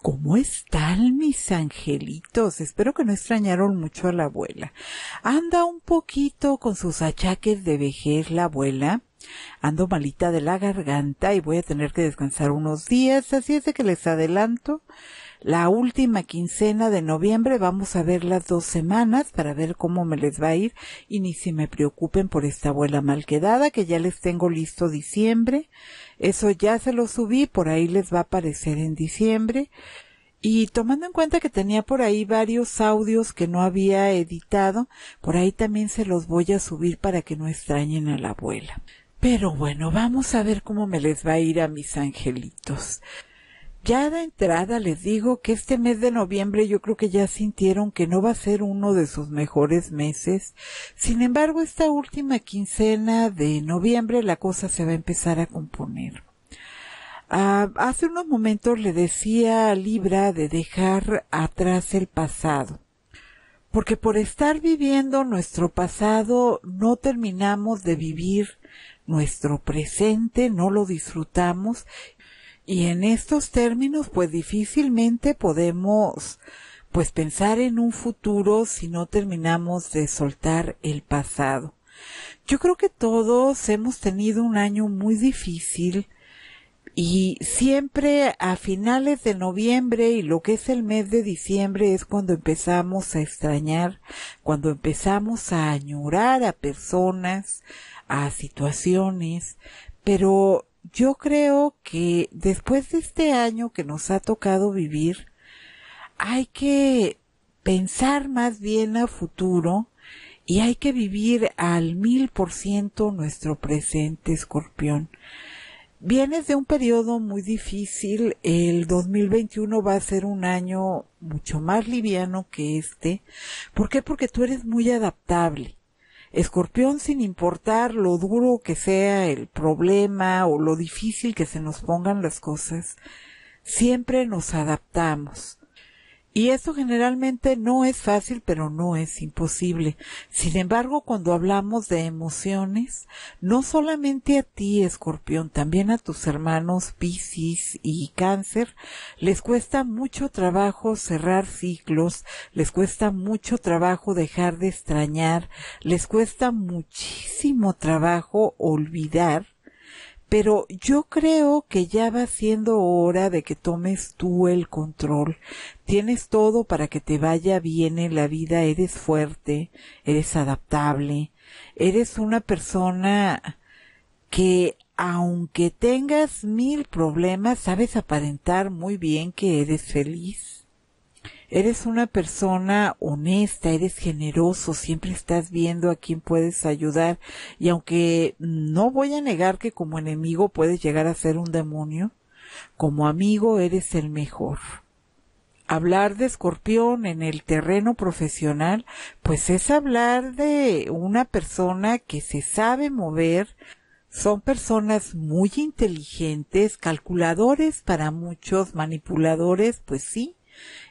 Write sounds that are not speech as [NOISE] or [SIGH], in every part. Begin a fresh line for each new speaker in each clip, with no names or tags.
¿Cómo están mis angelitos? Espero que no extrañaron mucho a la abuela. Anda un poquito con sus achaques de vejez la abuela. Ando malita de la garganta y voy a tener que descansar unos días, así es de que les adelanto. La última quincena de noviembre vamos a ver las dos semanas para ver cómo me les va a ir y ni si me preocupen por esta abuela mal quedada que ya les tengo listo diciembre eso ya se lo subí, por ahí les va a aparecer en diciembre. Y tomando en cuenta que tenía por ahí varios audios que no había editado, por ahí también se los voy a subir para que no extrañen a la abuela. Pero bueno, vamos a ver cómo me les va a ir a mis angelitos. Ya de entrada les digo que este mes de noviembre yo creo que ya sintieron que no va a ser uno de sus mejores meses. Sin embargo, esta última quincena de noviembre la cosa se va a empezar a componer. Ah, hace unos momentos le decía a Libra de dejar atrás el pasado. Porque por estar viviendo nuestro pasado no terminamos de vivir nuestro presente, no lo disfrutamos y en estos términos, pues difícilmente podemos pues pensar en un futuro si no terminamos de soltar el pasado. Yo creo que todos hemos tenido un año muy difícil y siempre a finales de noviembre y lo que es el mes de diciembre es cuando empezamos a extrañar, cuando empezamos a añorar a personas, a situaciones, pero yo creo que después de este año que nos ha tocado vivir, hay que pensar más bien a futuro y hay que vivir al mil por ciento nuestro presente escorpión. Vienes de un periodo muy difícil, el 2021 va a ser un año mucho más liviano que este. ¿Por qué? Porque tú eres muy adaptable Escorpión, sin importar lo duro que sea el problema o lo difícil que se nos pongan las cosas, siempre nos adaptamos. Y eso generalmente no es fácil, pero no es imposible. Sin embargo, cuando hablamos de emociones, no solamente a ti, escorpión, también a tus hermanos Pisces y Cáncer, les cuesta mucho trabajo cerrar ciclos, les cuesta mucho trabajo dejar de extrañar, les cuesta muchísimo trabajo olvidar pero yo creo que ya va siendo hora de que tomes tú el control. Tienes todo para que te vaya bien en la vida, eres fuerte, eres adaptable, eres una persona que aunque tengas mil problemas, sabes aparentar muy bien que eres feliz eres una persona honesta, eres generoso, siempre estás viendo a quién puedes ayudar y aunque no voy a negar que como enemigo puedes llegar a ser un demonio, como amigo eres el mejor. Hablar de escorpión en el terreno profesional, pues es hablar de una persona que se sabe mover, son personas muy inteligentes, calculadores para muchos, manipuladores, pues sí,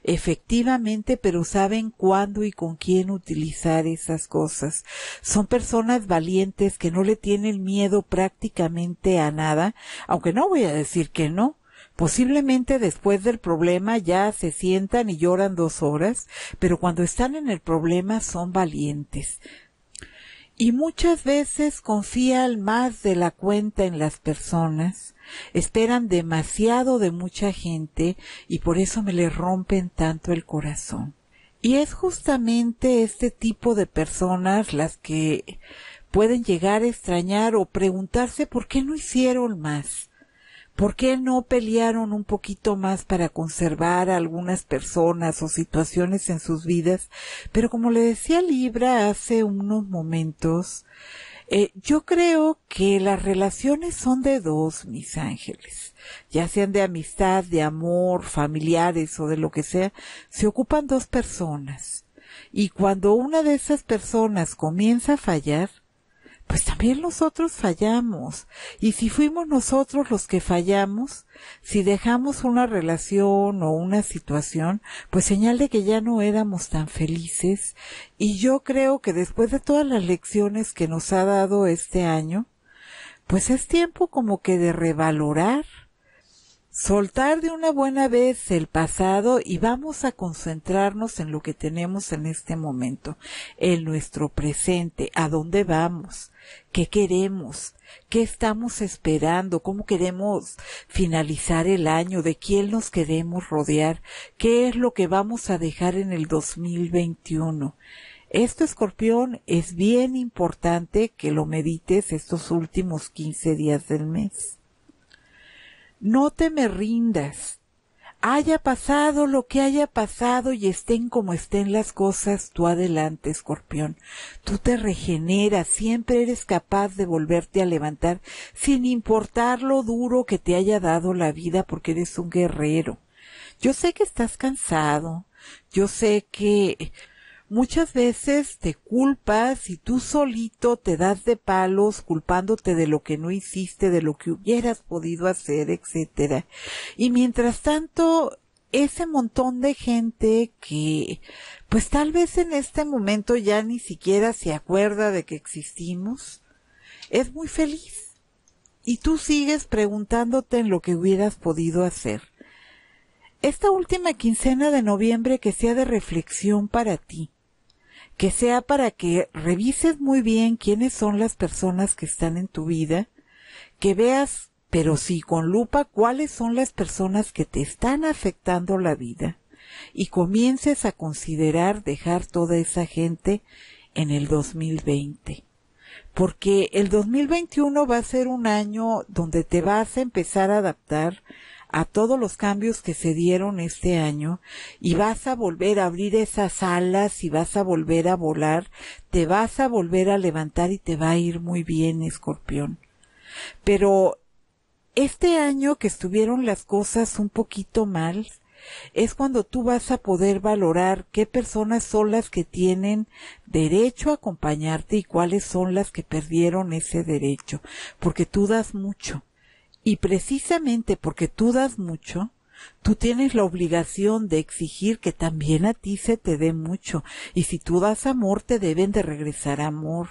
efectivamente, pero saben cuándo y con quién utilizar esas cosas. Son personas valientes que no le tienen miedo prácticamente a nada, aunque no voy a decir que no. Posiblemente después del problema ya se sientan y lloran dos horas, pero cuando están en el problema son valientes, y muchas veces confían más de la cuenta en las personas, esperan demasiado de mucha gente y por eso me le rompen tanto el corazón. Y es justamente este tipo de personas las que pueden llegar a extrañar o preguntarse por qué no hicieron más. ¿Por qué no pelearon un poquito más para conservar algunas personas o situaciones en sus vidas? Pero como le decía Libra hace unos momentos, eh, yo creo que las relaciones son de dos, mis ángeles, ya sean de amistad, de amor, familiares o de lo que sea, se ocupan dos personas. Y cuando una de esas personas comienza a fallar, pues también nosotros fallamos. Y si fuimos nosotros los que fallamos, si dejamos una relación o una situación, pues señal de que ya no éramos tan felices. Y yo creo que después de todas las lecciones que nos ha dado este año, pues es tiempo como que de revalorar soltar de una buena vez el pasado y vamos a concentrarnos en lo que tenemos en este momento, en nuestro presente, a dónde vamos, qué queremos, qué estamos esperando, cómo queremos finalizar el año, de quién nos queremos rodear, qué es lo que vamos a dejar en el 2021. Esto, escorpión, es bien importante que lo medites estos últimos 15 días del mes. No te me rindas. Haya pasado lo que haya pasado y estén como estén las cosas, tú adelante, escorpión. Tú te regeneras, siempre eres capaz de volverte a levantar sin importar lo duro que te haya dado la vida porque eres un guerrero. Yo sé que estás cansado, yo sé que Muchas veces te culpas y tú solito te das de palos culpándote de lo que no hiciste, de lo que hubieras podido hacer, etcétera. Y mientras tanto, ese montón de gente que pues tal vez en este momento ya ni siquiera se acuerda de que existimos, es muy feliz. Y tú sigues preguntándote en lo que hubieras podido hacer. Esta última quincena de noviembre que sea de reflexión para ti que sea para que revises muy bien quiénes son las personas que están en tu vida, que veas, pero sí con lupa, cuáles son las personas que te están afectando la vida y comiences a considerar dejar toda esa gente en el 2020. Porque el 2021 va a ser un año donde te vas a empezar a adaptar a todos los cambios que se dieron este año y vas a volver a abrir esas alas y vas a volver a volar, te vas a volver a levantar y te va a ir muy bien, escorpión. Pero este año que estuvieron las cosas un poquito mal, es cuando tú vas a poder valorar qué personas son las que tienen derecho a acompañarte y cuáles son las que perdieron ese derecho, porque tú das mucho. Y precisamente porque tú das mucho, tú tienes la obligación de exigir que también a ti se te dé mucho. Y si tú das amor, te deben de regresar amor.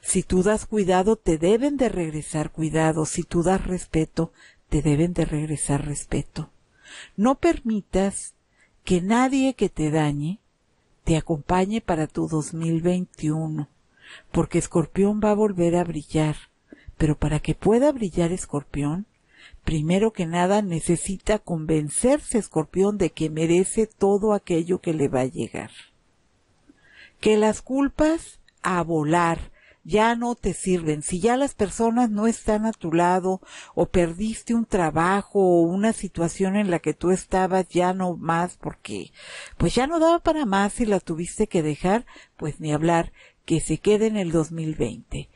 Si tú das cuidado, te deben de regresar cuidado. Si tú das respeto, te deben de regresar respeto. No permitas que nadie que te dañe te acompañe para tu 2021, porque Escorpión va a volver a brillar. Pero para que pueda brillar Escorpión, Primero que nada necesita convencerse Escorpión de que merece todo aquello que le va a llegar. Que las culpas a volar ya no te sirven. Si ya las personas no están a tu lado o perdiste un trabajo o una situación en la que tú estabas ya no más porque pues ya no daba para más y la tuviste que dejar, pues ni hablar que se quede en el 2020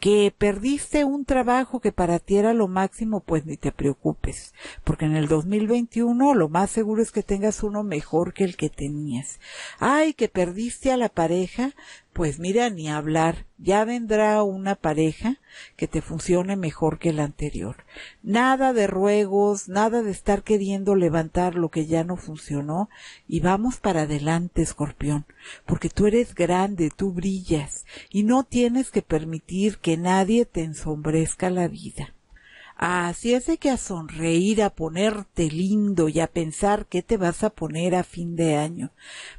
que perdiste un trabajo que para ti era lo máximo, pues ni te preocupes, porque en el 2021 lo más seguro es que tengas uno mejor que el que tenías. Ay, que perdiste a la pareja, pues mira, ni hablar, ya vendrá una pareja que te funcione mejor que la anterior. Nada de ruegos, nada de estar queriendo levantar lo que ya no funcionó y vamos para adelante, escorpión, porque tú eres grande, tú brillas y no tienes que permitir que nadie te ensombrezca la vida. Así es de que a sonreír, a ponerte lindo y a pensar qué te vas a poner a fin de año.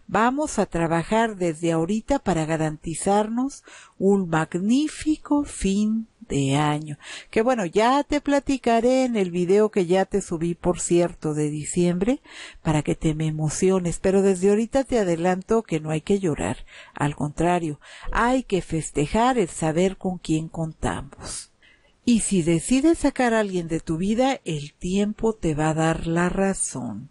Vamos a trabajar desde ahorita para garantizarnos un magnífico fin de año. Que bueno, ya te platicaré en el video que ya te subí, por cierto, de diciembre, para que te me emociones. Pero desde ahorita te adelanto que no hay que llorar. Al contrario, hay que festejar el saber con quién contamos. Y si decides sacar a alguien de tu vida, el tiempo te va a dar la razón.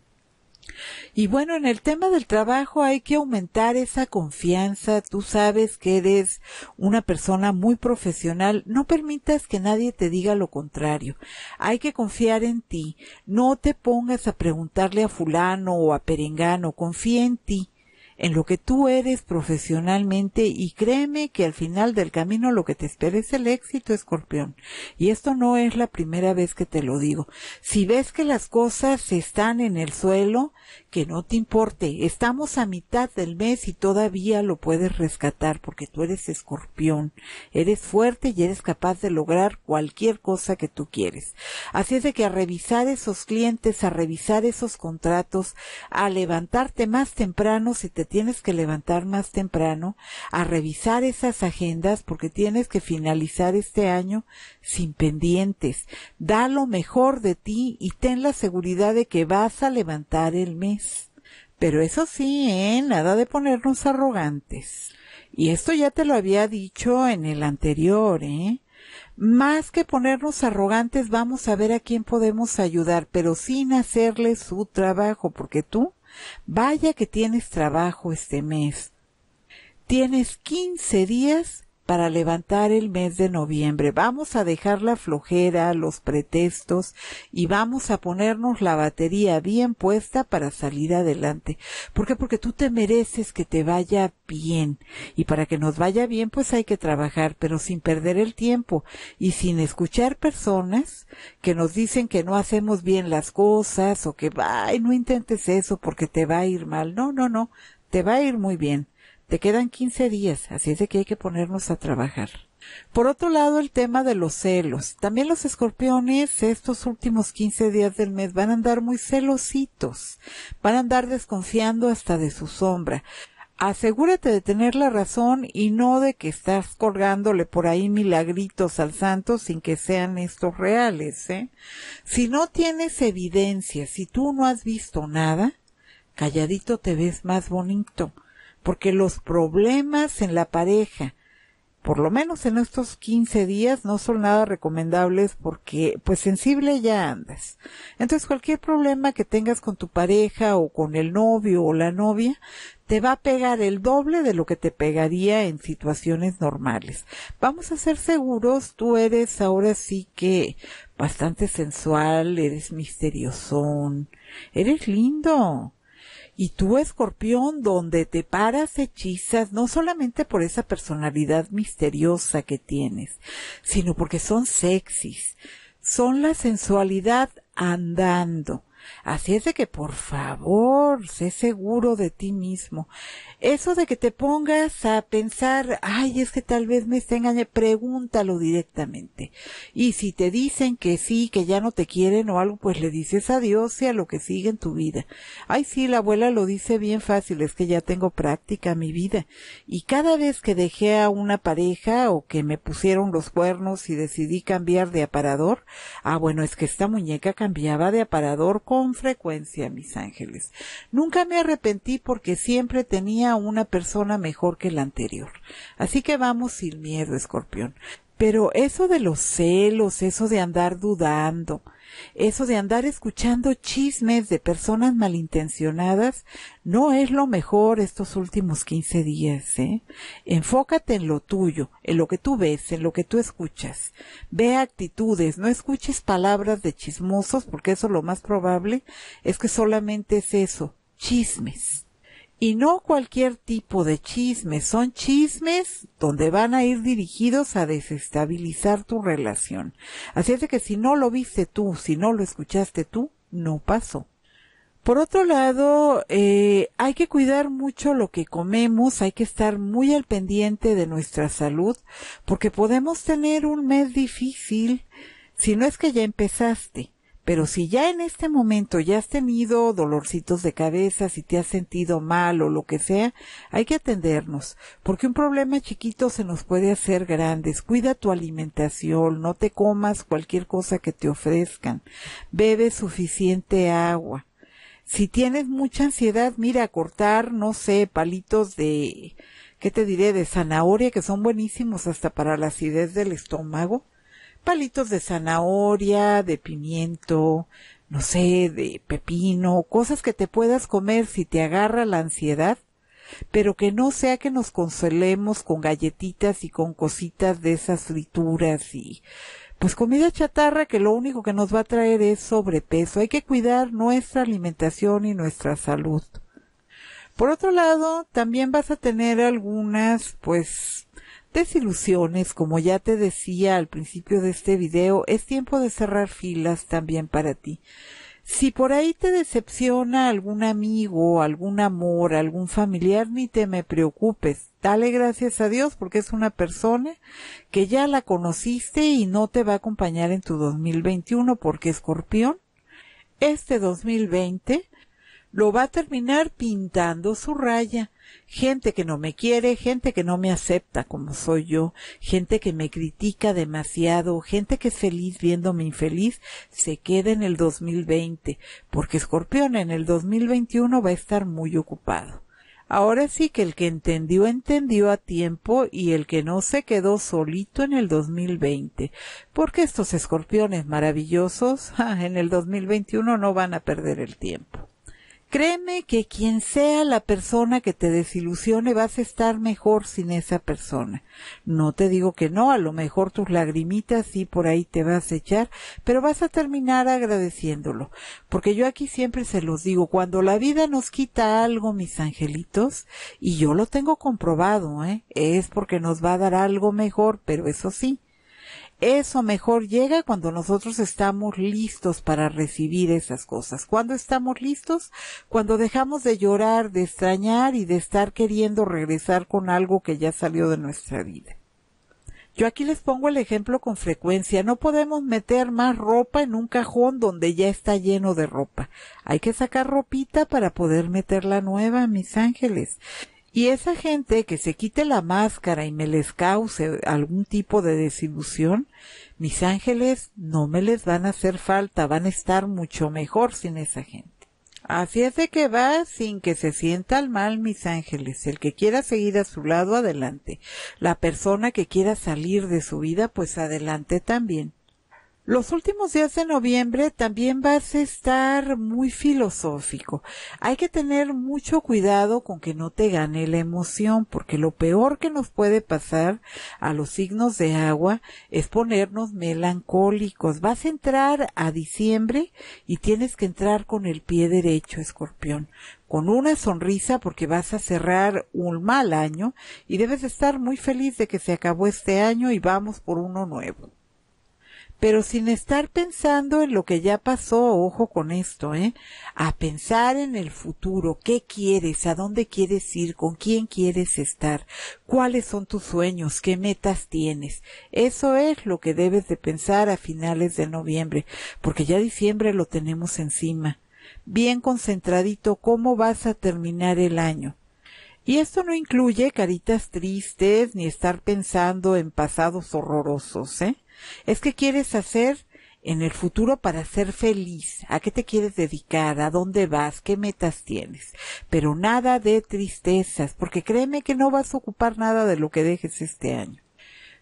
Y bueno, en el tema del trabajo hay que aumentar esa confianza. Tú sabes que eres una persona muy profesional. No permitas que nadie te diga lo contrario. Hay que confiar en ti. No te pongas a preguntarle a fulano o a perengano. Confía en ti en lo que tú eres profesionalmente y créeme que al final del camino lo que te espera es el éxito, escorpión. Y esto no es la primera vez que te lo digo. Si ves que las cosas están en el suelo, que no te importe. Estamos a mitad del mes y todavía lo puedes rescatar porque tú eres escorpión. Eres fuerte y eres capaz de lograr cualquier cosa que tú quieres. Así es de que a revisar esos clientes, a revisar esos contratos, a levantarte más temprano si te tienes que levantar más temprano, a revisar esas agendas porque tienes que finalizar este año sin pendientes. Da lo mejor de ti y ten la seguridad de que vas a levantar el mes pero eso sí, ¿eh? nada de ponernos arrogantes. Y esto ya te lo había dicho en el anterior, ¿eh? Más que ponernos arrogantes, vamos a ver a quién podemos ayudar, pero sin hacerle su trabajo, porque tú, vaya que tienes trabajo este mes. Tienes 15 días para levantar el mes de noviembre. Vamos a dejar la flojera, los pretextos y vamos a ponernos la batería bien puesta para salir adelante. ¿Por qué? Porque tú te mereces que te vaya bien. Y para que nos vaya bien, pues hay que trabajar, pero sin perder el tiempo y sin escuchar personas que nos dicen que no hacemos bien las cosas o que, ay, no intentes eso porque te va a ir mal. No, no, no, te va a ir muy bien. Te quedan 15 días, así es de que hay que ponernos a trabajar. Por otro lado, el tema de los celos. También los escorpiones estos últimos quince días del mes van a andar muy celositos, van a andar desconfiando hasta de su sombra. Asegúrate de tener la razón y no de que estás colgándole por ahí milagritos al santo sin que sean estos reales. ¿eh? Si no tienes evidencia, si tú no has visto nada, calladito te ves más bonito porque los problemas en la pareja, por lo menos en estos 15 días, no son nada recomendables porque pues sensible ya andas. Entonces cualquier problema que tengas con tu pareja o con el novio o la novia, te va a pegar el doble de lo que te pegaría en situaciones normales. Vamos a ser seguros, tú eres ahora sí que bastante sensual, eres misteriosón, eres lindo. Y tú, escorpión, donde te paras hechizas, no solamente por esa personalidad misteriosa que tienes, sino porque son sexys. Son la sensualidad andando. Así es de que por favor, sé seguro de ti mismo. Eso de que te pongas a pensar, ay, es que tal vez me esté engañando, pregúntalo directamente. Y si te dicen que sí, que ya no te quieren o algo, pues le dices adiós y a lo que sigue en tu vida. Ay, sí, la abuela lo dice bien fácil, es que ya tengo práctica mi vida. Y cada vez que dejé a una pareja o que me pusieron los cuernos y decidí cambiar de aparador, ah, bueno, es que esta muñeca cambiaba de aparador con frecuencia, mis ángeles. Nunca me arrepentí porque siempre tenía una persona mejor que la anterior. Así que vamos sin miedo, escorpión. Pero eso de los celos, eso de andar dudando, eso de andar escuchando chismes de personas malintencionadas, no es lo mejor estos últimos 15 días. ¿eh? Enfócate en lo tuyo, en lo que tú ves, en lo que tú escuchas. Ve actitudes, no escuches palabras de chismosos, porque eso lo más probable es que solamente es eso, chismes. Y no cualquier tipo de chisme, son chismes donde van a ir dirigidos a desestabilizar tu relación. Así es que si no lo viste tú, si no lo escuchaste tú, no pasó. Por otro lado, eh, hay que cuidar mucho lo que comemos, hay que estar muy al pendiente de nuestra salud, porque podemos tener un mes difícil, si no es que ya empezaste. Pero si ya en este momento ya has tenido dolorcitos de cabeza, si te has sentido mal o lo que sea, hay que atendernos, porque un problema chiquito se nos puede hacer grandes. Cuida tu alimentación, no te comas cualquier cosa que te ofrezcan, bebe suficiente agua. Si tienes mucha ansiedad, mira, cortar, no sé, palitos de, ¿qué te diré? De zanahoria, que son buenísimos hasta para la acidez del estómago palitos de zanahoria, de pimiento, no sé, de pepino, cosas que te puedas comer si te agarra la ansiedad, pero que no sea que nos consolemos con galletitas y con cositas de esas frituras y pues comida chatarra que lo único que nos va a traer es sobrepeso. Hay que cuidar nuestra alimentación y nuestra salud. Por otro lado, también vas a tener algunas, pues, desilusiones, como ya te decía al principio de este video, es tiempo de cerrar filas también para ti. Si por ahí te decepciona algún amigo, algún amor, algún familiar, ni te me preocupes. Dale gracias a Dios porque es una persona que ya la conociste y no te va a acompañar en tu 2021 porque escorpión, este 2020 lo va a terminar pintando su raya gente que no me quiere, gente que no me acepta como soy yo, gente que me critica demasiado, gente que es feliz viéndome infeliz, se queda en el 2020, porque Escorpión en el 2021 va a estar muy ocupado. Ahora sí que el que entendió, entendió a tiempo y el que no se quedó solito en el 2020. Porque estos escorpiones maravillosos [LAUGHS] en el 2021 no van a perder el tiempo. Créeme que quien sea la persona que te desilusione vas a estar mejor sin esa persona. No te digo que no, a lo mejor tus lagrimitas sí por ahí te vas a echar, pero vas a terminar agradeciéndolo. Porque yo aquí siempre se los digo, cuando la vida nos quita algo, mis angelitos, y yo lo tengo comprobado, ¿eh? es porque nos va a dar algo mejor, pero eso sí, eso mejor llega cuando nosotros estamos listos para recibir esas cosas. Cuando estamos listos? Cuando dejamos de llorar, de extrañar y de estar queriendo regresar con algo que ya salió de nuestra vida. Yo aquí les pongo el ejemplo con frecuencia. No podemos meter más ropa en un cajón donde ya está lleno de ropa. Hay que sacar ropita para poder meter la nueva, mis ángeles. Y esa gente que se quite la máscara y me les cause algún tipo de desilusión, mis ángeles no me les van a hacer falta, van a estar mucho mejor sin esa gente. Así es de que va sin que se sientan mal mis ángeles. El que quiera seguir a su lado, adelante. La persona que quiera salir de su vida, pues adelante también. Los últimos días de noviembre también vas a estar muy filosófico. Hay que tener mucho cuidado con que no te gane la emoción, porque lo peor que nos puede pasar a los signos de agua es ponernos melancólicos. Vas a entrar a diciembre y tienes que entrar con el pie derecho, escorpión con una sonrisa porque vas a cerrar un mal año y debes estar muy feliz de que se acabó este año y vamos por uno nuevo pero sin estar pensando en lo que ya pasó, ojo con esto, ¿eh? A pensar en el futuro, qué quieres, a dónde quieres ir, con quién quieres estar, cuáles son tus sueños, qué metas tienes. Eso es lo que debes de pensar a finales de noviembre, porque ya diciembre lo tenemos encima. Bien concentradito, ¿cómo vas a terminar el año? Y esto no incluye caritas tristes ni estar pensando en pasados horrorosos, ¿eh? es qué quieres hacer en el futuro para ser feliz, a qué te quieres dedicar, a dónde vas, qué metas tienes, pero nada de tristezas, porque créeme que no vas a ocupar nada de lo que dejes este año.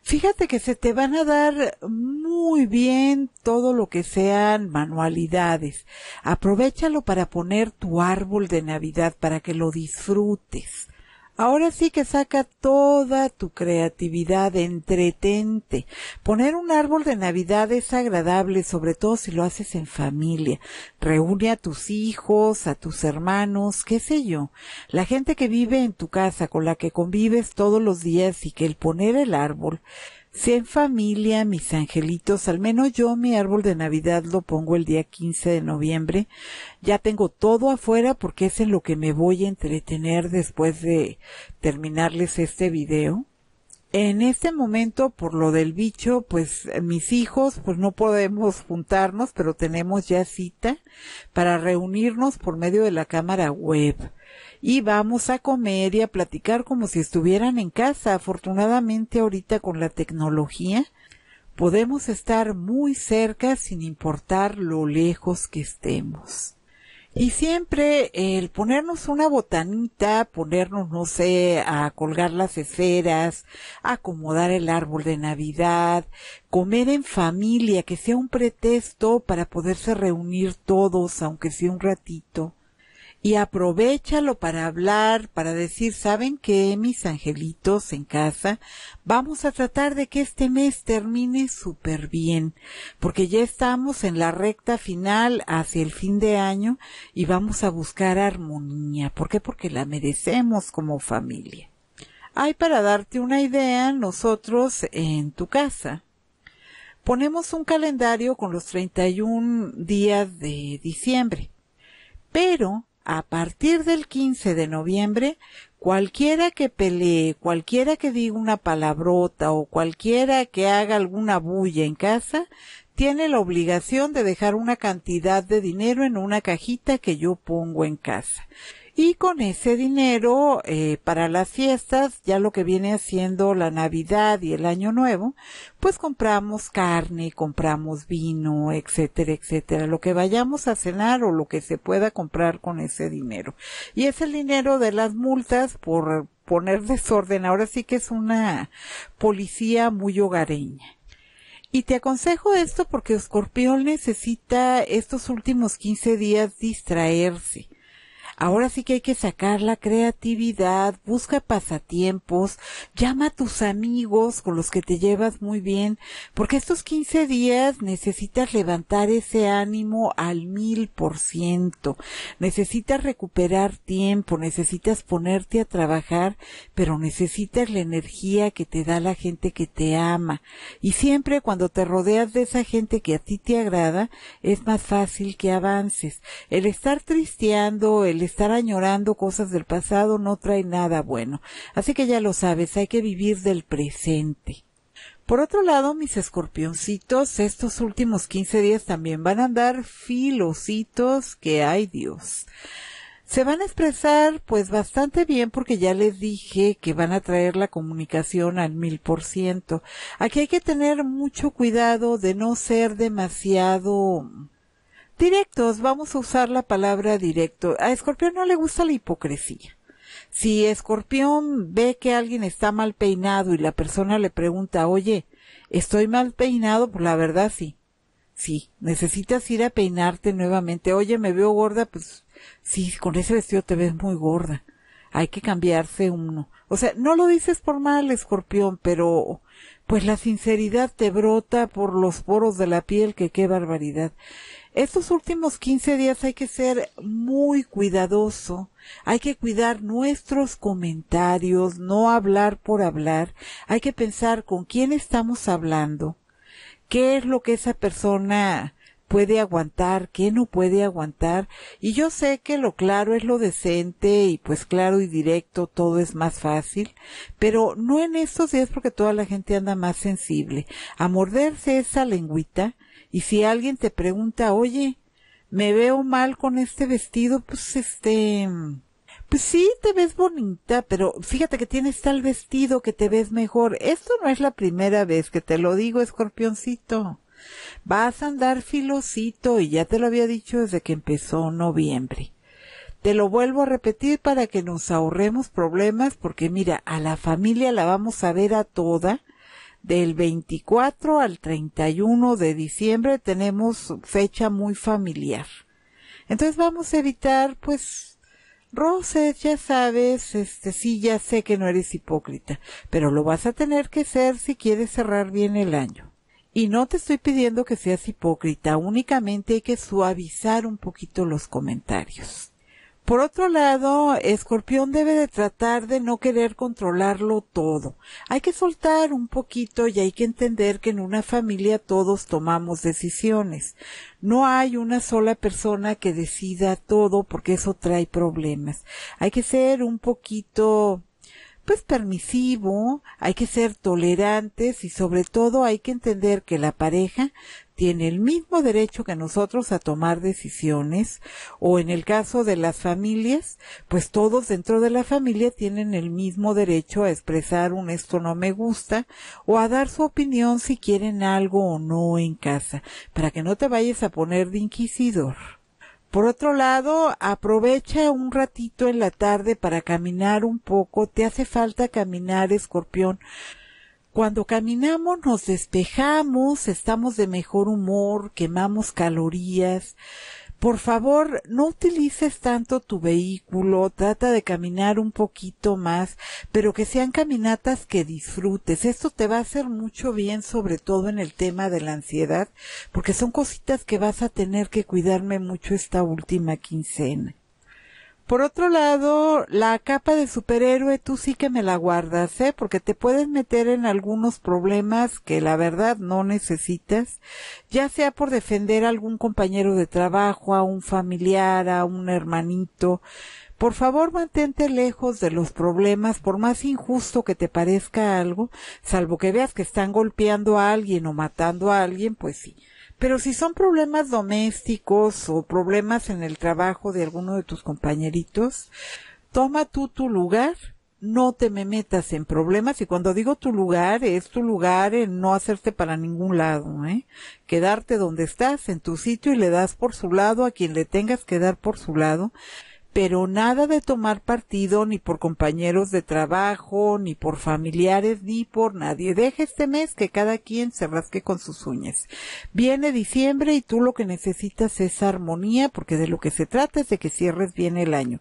Fíjate que se te van a dar muy bien todo lo que sean manualidades. Aprovechalo para poner tu árbol de Navidad para que lo disfrutes. Ahora sí que saca toda tu creatividad, entretente. Poner un árbol de Navidad es agradable, sobre todo si lo haces en familia. Reúne a tus hijos, a tus hermanos, qué sé yo. La gente que vive en tu casa, con la que convives todos los días y que el poner el árbol si en familia, mis angelitos, al menos yo mi árbol de Navidad lo pongo el día 15 de noviembre, ya tengo todo afuera porque es en lo que me voy a entretener después de terminarles este video. En este momento, por lo del bicho, pues mis hijos, pues no podemos juntarnos, pero tenemos ya cita para reunirnos por medio de la cámara web y vamos a comer y a platicar como si estuvieran en casa. Afortunadamente ahorita con la tecnología podemos estar muy cerca sin importar lo lejos que estemos. Y siempre el ponernos una botanita, ponernos, no sé, a colgar las esferas, acomodar el árbol de Navidad, comer en familia, que sea un pretexto para poderse reunir todos, aunque sea un ratito y aprovechalo para hablar, para decir, ¿saben qué, mis angelitos en casa? Vamos a tratar de que este mes termine súper bien, porque ya estamos en la recta final hacia el fin de año y vamos a buscar armonía. ¿Por qué? Porque la merecemos como familia. Hay para darte una idea, nosotros en tu casa ponemos un calendario con los 31 días de diciembre, pero a partir del 15 de noviembre, cualquiera que pelee, cualquiera que diga una palabrota o cualquiera que haga alguna bulla en casa, tiene la obligación de dejar una cantidad de dinero en una cajita que yo pongo en casa y con ese dinero eh, para las fiestas, ya lo que viene haciendo la Navidad y el Año Nuevo, pues compramos carne, compramos vino, etcétera, etcétera, lo que vayamos a cenar o lo que se pueda comprar con ese dinero. Y es el dinero de las multas por poner [LAUGHS] desorden. Ahora sí que es una policía muy hogareña. Y te aconsejo esto porque Escorpión necesita estos últimos 15 días distraerse. Ahora sí que hay que sacar la creatividad, busca pasatiempos, llama a tus amigos con los que te llevas muy bien, porque estos 15 días necesitas levantar ese ánimo al mil por ciento, necesitas recuperar tiempo, necesitas ponerte a trabajar, pero necesitas la energía que te da la gente que te ama. Y siempre cuando te rodeas de esa gente que a ti te agrada, es más fácil que avances. El estar tristeando, el estar añorando cosas del pasado no trae nada bueno. Así que ya lo sabes, hay que vivir del presente. Por otro lado, mis escorpioncitos, estos últimos 15 días también van a andar filositos que hay Dios. Se van a expresar pues bastante bien porque ya les dije que van a traer la comunicación al mil por ciento. Aquí hay que tener mucho cuidado de no ser demasiado Directos, vamos a usar la palabra directo. A Escorpión no le gusta la hipocresía. Si Escorpión ve que alguien está mal peinado y la persona le pregunta, oye, estoy mal peinado, pues la verdad sí. Sí, necesitas ir a peinarte nuevamente. Oye, me veo gorda, pues sí, con ese vestido te ves muy gorda. Hay que cambiarse uno. O sea, no lo dices por mal, escorpión, pero pues la sinceridad te brota por los poros de la piel, que qué barbaridad. Estos últimos 15 días hay que ser muy cuidadoso, hay que cuidar nuestros comentarios, no hablar por hablar, hay que pensar con quién estamos hablando, qué es lo que esa persona puede aguantar, qué no puede aguantar. Y yo sé que lo claro es lo decente y pues claro y directo todo es más fácil, pero no en estos días porque toda la gente anda más sensible. A morderse esa lengüita y si alguien te pregunta, oye, me veo mal con este vestido, pues este, pues sí, te ves bonita, pero fíjate que tienes tal vestido que te ves mejor. Esto no es la primera vez que te lo digo, escorpioncito. Vas a andar filocito, y ya te lo había dicho desde que empezó noviembre. Te lo vuelvo a repetir para que nos ahorremos problemas porque mira, a la familia la vamos a ver a toda del 24 al 31 de diciembre tenemos fecha muy familiar. Entonces vamos a evitar, pues, roces, ya sabes, este, sí, ya sé que no eres hipócrita, pero lo vas a tener que ser si quieres cerrar bien el año. Y no te estoy pidiendo que seas hipócrita, únicamente hay que suavizar un poquito los comentarios. Por otro lado, Escorpión debe de tratar de no querer controlarlo todo. Hay que soltar un poquito y hay que entender que en una familia todos tomamos decisiones. No hay una sola persona que decida todo porque eso trae problemas. Hay que ser un poquito pues permisivo, hay que ser tolerantes y sobre todo hay que entender que la pareja tiene el mismo derecho que nosotros a tomar decisiones o en el caso de las familias, pues todos dentro de la familia tienen el mismo derecho a expresar un esto no me gusta o a dar su opinión si quieren algo o no en casa, para que no te vayas a poner de inquisidor. Por otro lado, aprovecha un ratito en la tarde para caminar un poco. Te hace falta caminar, escorpión. Cuando caminamos nos despejamos, estamos de mejor humor, quemamos calorías, por favor, no utilices tanto tu vehículo, trata de caminar un poquito más, pero que sean caminatas que disfrutes. Esto te va a hacer mucho bien, sobre todo en el tema de la ansiedad, porque son cositas que vas a tener que cuidarme mucho esta última quincena. Por otro lado, la capa de superhéroe tú sí que me la guardas, ¿eh? Porque te puedes meter en algunos problemas que la verdad no necesitas, ya sea por defender a algún compañero de trabajo, a un familiar, a un hermanito. Por favor, mantente lejos de los problemas, por más injusto que te parezca algo, salvo que veas que están golpeando a alguien o matando a alguien, pues sí pero si son problemas domésticos o problemas en el trabajo de alguno de tus compañeritos, toma tú tu lugar, no te me metas en problemas y cuando digo tu lugar es tu lugar en no hacerte para ningún lado, ¿eh? quedarte donde estás, en tu sitio y le das por su lado a quien le tengas que dar por su lado pero nada de tomar partido ni por compañeros de trabajo, ni por familiares, ni por nadie. Deja este mes que cada quien se rasque con sus uñas. Viene diciembre y tú lo que necesitas es armonía, porque de lo que se trata es de que cierres bien el año.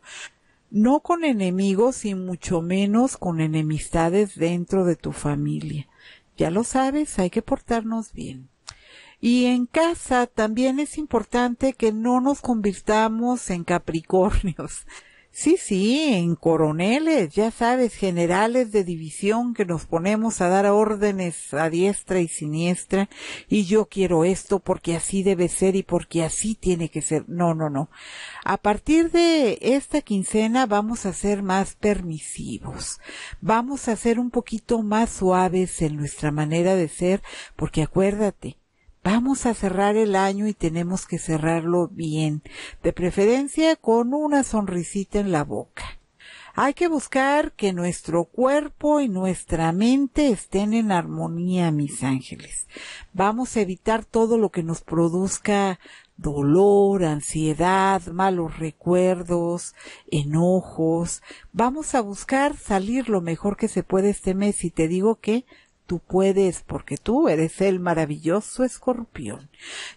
No con enemigos y mucho menos con enemistades dentro de tu familia. Ya lo sabes, hay que portarnos bien. Y en casa también es importante que no nos convirtamos en Capricornios. [LAUGHS] Sí, sí, en coroneles, ya sabes, generales de división que nos ponemos a dar órdenes a diestra y siniestra y yo quiero esto porque así debe ser y porque así tiene que ser. No, no, no. A partir de esta quincena vamos a ser más permisivos, vamos a ser un poquito más suaves en nuestra manera de ser porque acuérdate, Vamos a cerrar el año y tenemos que cerrarlo bien, de preferencia con una sonrisita en la boca. Hay que buscar que nuestro cuerpo y nuestra mente estén en armonía, mis ángeles. Vamos a evitar todo lo que nos produzca dolor, ansiedad, malos recuerdos, enojos. Vamos a buscar salir lo mejor que se puede este mes y te digo que Tú puedes porque tú eres el maravilloso escorpión.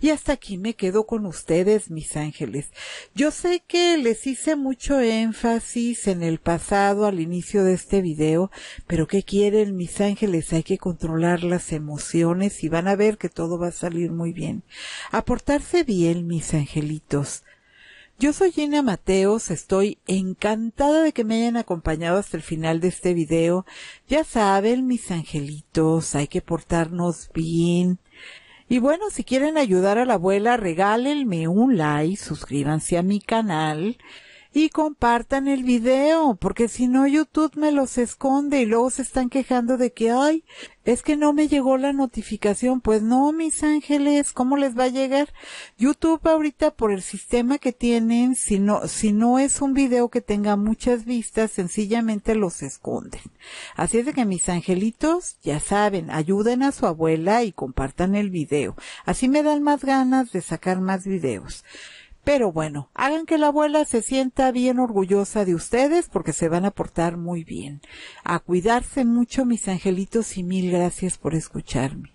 Y hasta aquí me quedo con ustedes, mis ángeles. Yo sé que les hice mucho énfasis en el pasado al inicio de este video, pero ¿qué quieren, mis ángeles? Hay que controlar las emociones y van a ver que todo va a salir muy bien. Aportarse bien, mis angelitos. Yo soy Gina Mateos, estoy encantada de que me hayan acompañado hasta el final de este video. Ya saben, mis angelitos, hay que portarnos bien. Y bueno, si quieren ayudar a la abuela, regálenme un like, suscríbanse a mi canal y compartan el video, porque si no YouTube me los esconde y luego se están quejando de que, ay, es que no me llegó la notificación. Pues no, mis ángeles, ¿cómo les va a llegar? YouTube ahorita por el sistema que tienen, si no, si no es un video que tenga muchas vistas, sencillamente los esconden. Así es de que mis angelitos, ya saben, ayuden a su abuela y compartan el video. Así me dan más ganas de sacar más videos. Pero bueno, hagan que la abuela se sienta bien orgullosa de ustedes porque se van a portar muy bien. A cuidarse mucho, mis angelitos, y mil gracias por escucharme.